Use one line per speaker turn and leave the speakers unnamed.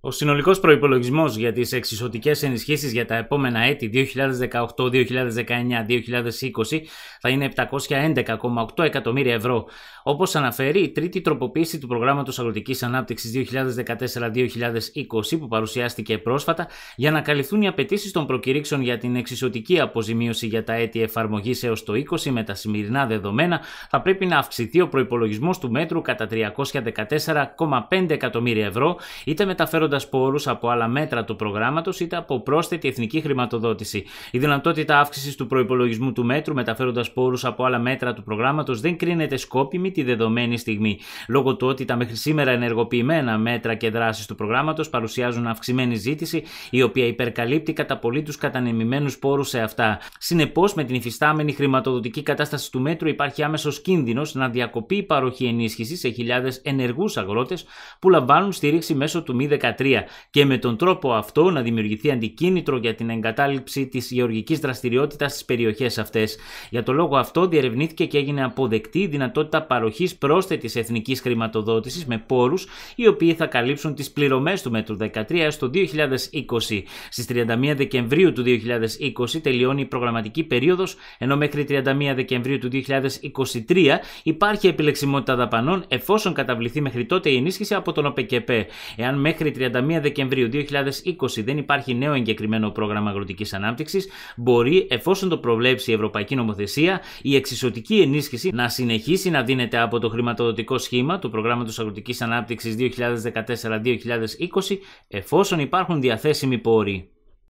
Ο συνολικός προπολογισμό για τις εξισωτικές ενισχύσεις για τα επόμενα έτη 2018, 2019, 2020 θα είναι 711,8 εκατομμύρια ευρώ. Όπως αναφέρει η τρίτη τροποποίηση του προγράμματος αγροτικής ανάπτυξης 2014-2020 που παρουσιάστηκε πρόσφατα για να καλυφθούν οι απαιτήσεις των προκηρύξεων για την εξισωτική αποζημίωση για τα έτη εφαρμογής έως το 20 με τα σημερινά δεδομένα, θα πρέπει να αυξηθεί ο προπολογισμό του μέτρου κατά 314,5 εκατομμύρια ευρώ, είτε μεταφέρονται παίρνοντα πόρους από άλλα μέτρα του προγράμματος είτε από πρόσθετη εθνική χρηματοδότηση. Η δυνατότητα αύξησης του προπολογισμού του μέτρου μεταφέροντας πόρους από άλλα μέτρα του προγράμματος δεν κρίνεται σκόπιμη τη δεδομένη στιγμή, λόγω του ότι τα μέχρι σήμερα ενεργοποιημένα μέτρα και δράσεις του προγράμματος παρουσιάζουν αυξημένη ζήτηση, η οποία υπερκαλύπτει κατά πολύ τους κατανεμημένους πόρους σε αυτά. Συνεπώς, με την υφιστάμενη χρηματοδοτική κατάσταση του μέτρου υπάρχει άμεσος κίνδυνος να διακοπεί η παροχή ενίσχυσης σε χιλιάδες ενεργούς αγρότες που λαμβάνουν στήριξη μέσω του ΜΗ 13 και με τον τρόπο αυτό να δημιουργηθεί αντικίνητρο για την εγκατάλειψη της γεωργικής δραστηριότητας στις περιοχές αυτές. Για το λόγο αυτό, διερευνήθηκε και έγινε αποδεκτή η δυνατότητα παροχής πρόσθετης εθνικής χρηματοδότησης με πόρους οι οποίοι θα καλύψουν τις πληρωμές του μέτρου 13 έως το 2020. Στι 31 Δεκεμβρίου του 2020 τελειώνει η προγραμματική περίοδος, ενώ μέχρι 31 Δεκεμβρίου του 2023 υπάρχει επιλεξιμότητα δαπανών εφόσον καταβληθεί μέχρι τότε η ενίσχυση από τον ΟΠΕΚΕΠΕ. Εάν μέχρι 31 Δεκεμβρίου 2020 δεν υπάρχει νέο εγκεκριμένο πρόγραμμα αγροτικής ανάπτυξης, μπορεί, εφόσον το προβλέψει η Ευρωπαϊκή Νομοθεσία, η εξισωτική ενίσχυση να συνεχίσει να δίνεται από το χρηματοδοτικό σχήμα του Προγράμματος Αγροτικής Ανάπτυξης 2014-2020, εφόσον υπάρχουν διαθέσιμοι πόροι.